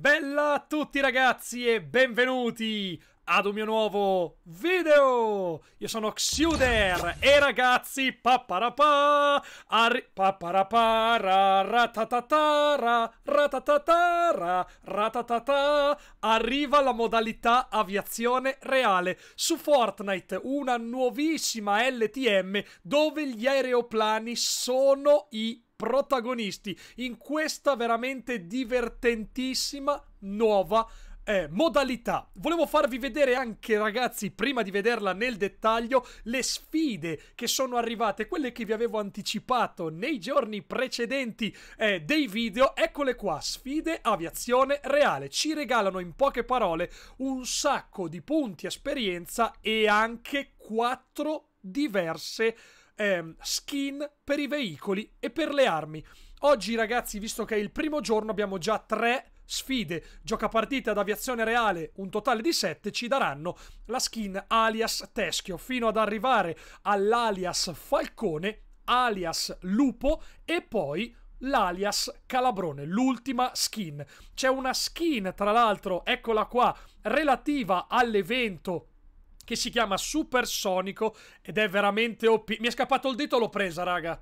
bella a tutti ragazzi e benvenuti ad un mio nuovo video! Io sono Xuder e ragazzi, paparapà, arri- paparaparà, ratatatara, ratatatara, ratatatà, arriva la modalità aviazione reale su Fortnite, una nuovissima LTM dove gli aeroplani sono i protagonisti in questa veramente divertentissima nuova eh, modalità. Volevo farvi vedere anche, ragazzi, prima di vederla nel dettaglio, le sfide che sono arrivate, quelle che vi avevo anticipato nei giorni precedenti eh, dei video. Eccole qua, sfide aviazione reale. Ci regalano in poche parole un sacco di punti esperienza e anche quattro diverse ehm, skin per i veicoli e per le armi. Oggi ragazzi, visto che è il primo giorno, abbiamo già tre sfide, Gioca partite ad aviazione reale, un totale di sette, ci daranno la skin alias Teschio, fino ad arrivare all'alias Falcone, alias Lupo e poi l'alias Calabrone, l'ultima skin. C'è una skin, tra l'altro, eccola qua, relativa all'evento che si chiama Supersonico ed è veramente OP. Mi è scappato il dito, l'ho presa, raga.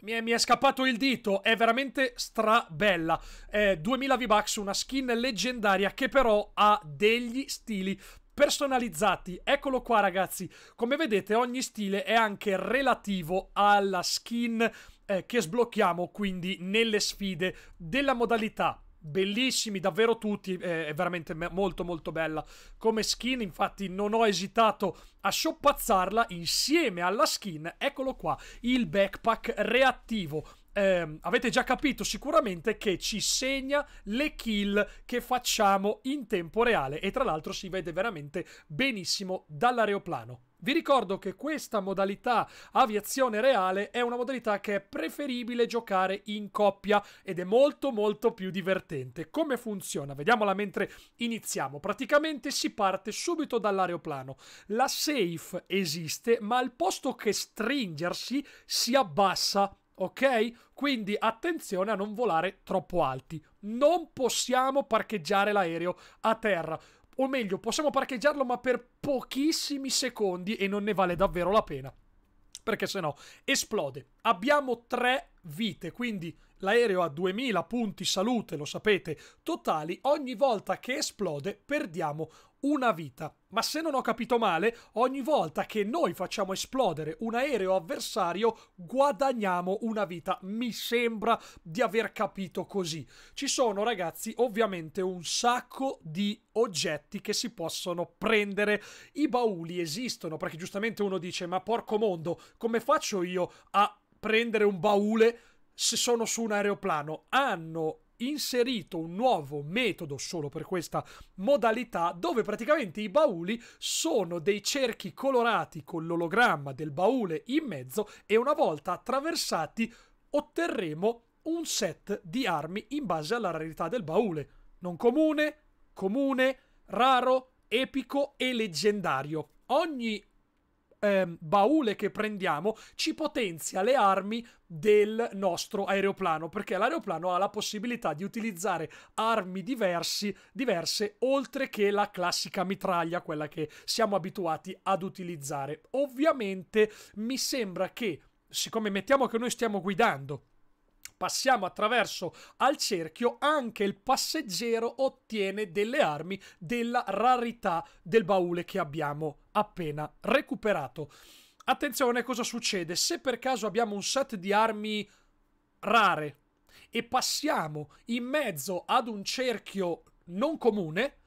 Mi è, mi è, scappato il dito, è veramente strabella. Eh, 2000 V-Bucks, una skin leggendaria che però ha degli stili personalizzati. Eccolo qua ragazzi, come vedete ogni stile è anche relativo alla skin eh, che sblocchiamo, quindi nelle sfide della modalità bellissimi davvero tutti, è veramente molto molto bella come skin, infatti non ho esitato a soppazzarla insieme alla skin, eccolo qua, il backpack reattivo. Eh, avete già capito sicuramente che ci segna le kill che facciamo in tempo reale e tra l'altro si vede veramente benissimo dall'aeroplano. Vi ricordo che questa modalità aviazione reale è una modalità che è preferibile giocare in coppia ed è molto molto più divertente. Come funziona? Vediamola mentre iniziamo. Praticamente si parte subito dall'aeroplano. La safe esiste, ma al posto che stringersi si abbassa ok? Quindi attenzione a non volare troppo alti. Non possiamo parcheggiare l'aereo a terra o meglio, possiamo parcheggiarlo ma per pochissimi secondi e non ne vale davvero la pena. Perché se no esplode. Abbiamo tre vite, quindi l'aereo ha 2000 punti salute, lo sapete, totali. Ogni volta che esplode perdiamo una vita. Ma se non ho capito male, ogni volta che noi facciamo esplodere un aereo avversario, guadagniamo una vita. Mi sembra di aver capito così. Ci sono, ragazzi, ovviamente un sacco di oggetti che si possono prendere. I bauli esistono, perché giustamente uno dice, ma porco mondo, come faccio io a prendere un baule se sono su un aeroplano? Hanno inserito un nuovo metodo solo per questa modalità dove praticamente i bauli sono dei cerchi colorati con l'ologramma del baule in mezzo e una volta attraversati otterremo un set di armi in base alla rarità del baule. Non comune, comune, raro, epico e leggendario. Ogni eh, baule che prendiamo ci potenzia le armi del nostro aeroplano perché l'aeroplano ha la possibilità di utilizzare armi diversi, diverse oltre che la classica mitraglia quella che siamo abituati ad utilizzare ovviamente mi sembra che siccome mettiamo che noi stiamo guidando passiamo attraverso al cerchio, anche il passeggero ottiene delle armi della rarità del baule che abbiamo appena recuperato. Attenzione cosa succede se per caso abbiamo un set di armi rare e passiamo in mezzo ad un cerchio non comune,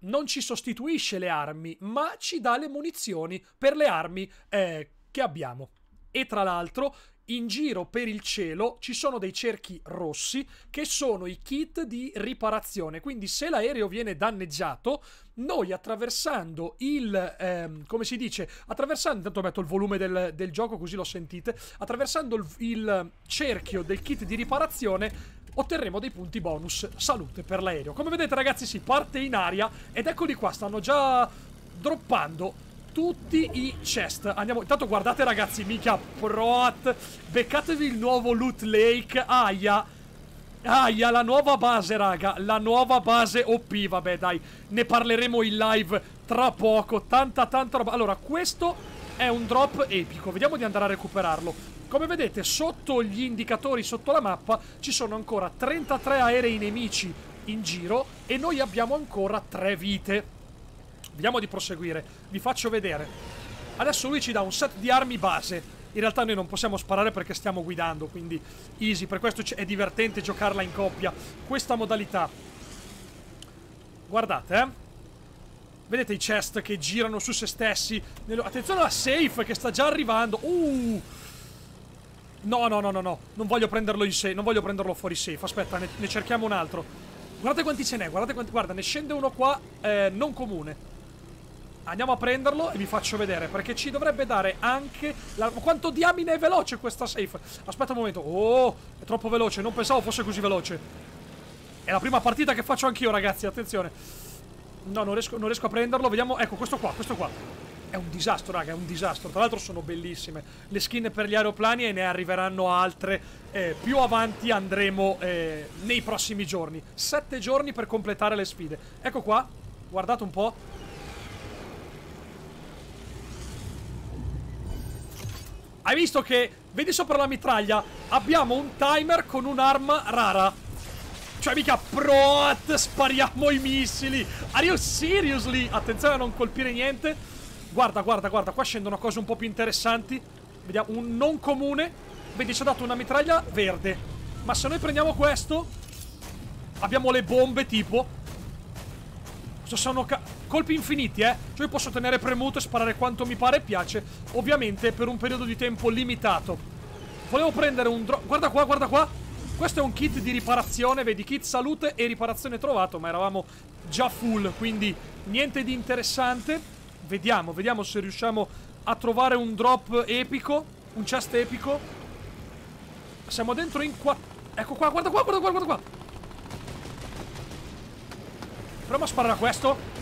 non ci sostituisce le armi, ma ci dà le munizioni per le armi eh, che abbiamo. E tra l'altro in giro per il cielo ci sono dei cerchi rossi che sono i kit di riparazione. Quindi se l'aereo viene danneggiato, noi attraversando il... Ehm, come si dice? Attraversando... Intanto metto il volume del, del gioco così lo sentite. Attraversando il, il cerchio del kit di riparazione otterremo dei punti bonus salute per l'aereo. Come vedete ragazzi si parte in aria ed eccoli qua, stanno già droppando tutti i chest Andiamo, intanto guardate ragazzi, mica proat Beccatevi il nuovo loot lake Aia Aia, la nuova base raga La nuova base OP, vabbè dai Ne parleremo in live tra poco Tanta tanta roba Allora, questo è un drop epico Vediamo di andare a recuperarlo come vedete sotto gli indicatori, sotto la mappa, ci sono ancora 33 aerei nemici in giro e noi abbiamo ancora 3 vite. Vediamo di proseguire. Vi faccio vedere. Adesso lui ci dà un set di armi base. In realtà noi non possiamo sparare perché stiamo guidando, quindi easy. Per questo è divertente giocarla in coppia. Questa modalità. Guardate, eh. Vedete i chest che girano su se stessi. Attenzione alla safe che sta già arrivando. Uh! No, no, no, no, no. Non voglio prenderlo in safe. Non voglio prenderlo fuori safe. Aspetta, ne, ne cerchiamo un altro. Guardate quanti ce n'è. Guardate quanti. Guarda, ne scende uno qua. Eh, non comune. Andiamo a prenderlo e vi faccio vedere perché ci dovrebbe dare anche... La... Quanto diamine è veloce questa safe? Aspetta un momento. Oh, è troppo veloce. Non pensavo fosse così veloce. È la prima partita che faccio anch'io, ragazzi. Attenzione. No, non riesco, non riesco a prenderlo. Vediamo. Ecco, questo qua, questo qua. È un disastro, raga, è un disastro. Tra l'altro sono bellissime le skin per gli aeroplani e ne arriveranno altre. Eh, più avanti andremo eh, nei prossimi giorni. Sette giorni per completare le sfide. Ecco qua, guardate un po'. Hai visto che, vedi sopra la mitraglia, abbiamo un timer con un'arma rara. Cioè mica prot, spariamo i missili. Are you seriously? Attenzione a non colpire niente. Guarda, guarda, guarda, qua scendono cose un po' più interessanti. Vediamo, un non comune. Vedi, ci ha dato una mitraglia verde. Ma se noi prendiamo questo... Abbiamo le bombe tipo... Questo sono... Colpi infiniti, eh. Cioè io posso tenere premuto e sparare quanto mi pare e piace. Ovviamente per un periodo di tempo limitato. Volevo prendere un drone. Guarda qua, guarda qua. Questo è un kit di riparazione, vedi, kit salute e riparazione trovato, ma eravamo già full, quindi niente di interessante. Vediamo, vediamo se riusciamo a trovare un drop epico, un chest epico. Siamo dentro in qua... Ecco qua, guarda qua, guarda qua, guarda qua. Proviamo a sparare a questo.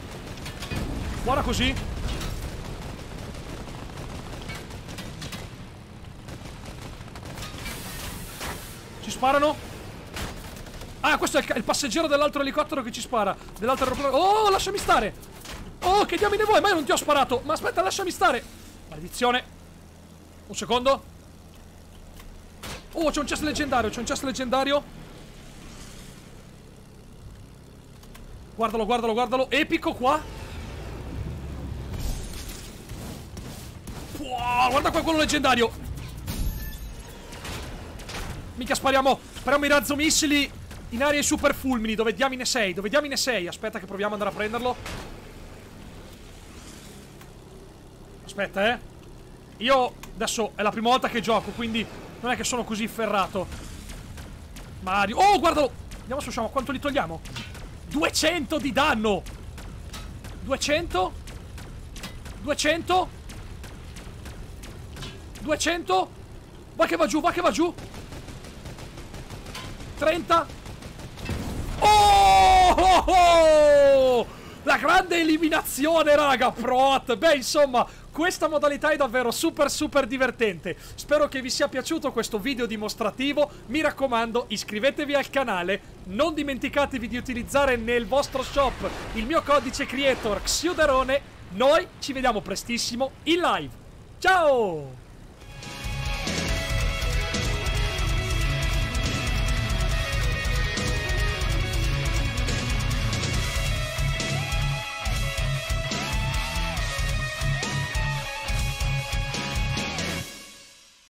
Buona così. Ci sparano. Ah, questo è il, il passeggero dell'altro elicottero che ci spara. Dell'altro aeroplano. Oh, lasciami stare. Oh, che diamine vuoi? Ma io non ti ho sparato. Ma aspetta, lasciami stare. Maledizione. Un secondo. Oh, c'è un chest leggendario. C'è un chest leggendario. Guardalo, guardalo, guardalo. Epico qua. Oh, guarda qua quello leggendario. Mica spariamo. Spariamo i razzo-missili in aria e super fulmini. Dove diamine sei? Dove diamine sei? Aspetta che proviamo ad andare a prenderlo. Aspetta, eh. Io adesso è la prima volta che gioco, quindi non è che sono così ferrato. Mario. Oh, guardalo. Andiamo su, usciamo. Quanto li togliamo? 200 di danno. 200. 200. 200 Va che va giù, va che va giù 30 Oh! oh, oh! La grande eliminazione, raga, Proat. Beh, insomma, questa modalità è davvero super super divertente. Spero che vi sia piaciuto questo video dimostrativo. Mi raccomando, iscrivetevi al canale. Non dimenticatevi di utilizzare nel vostro shop il mio codice creator Xioderone Noi ci vediamo prestissimo in live. Ciao!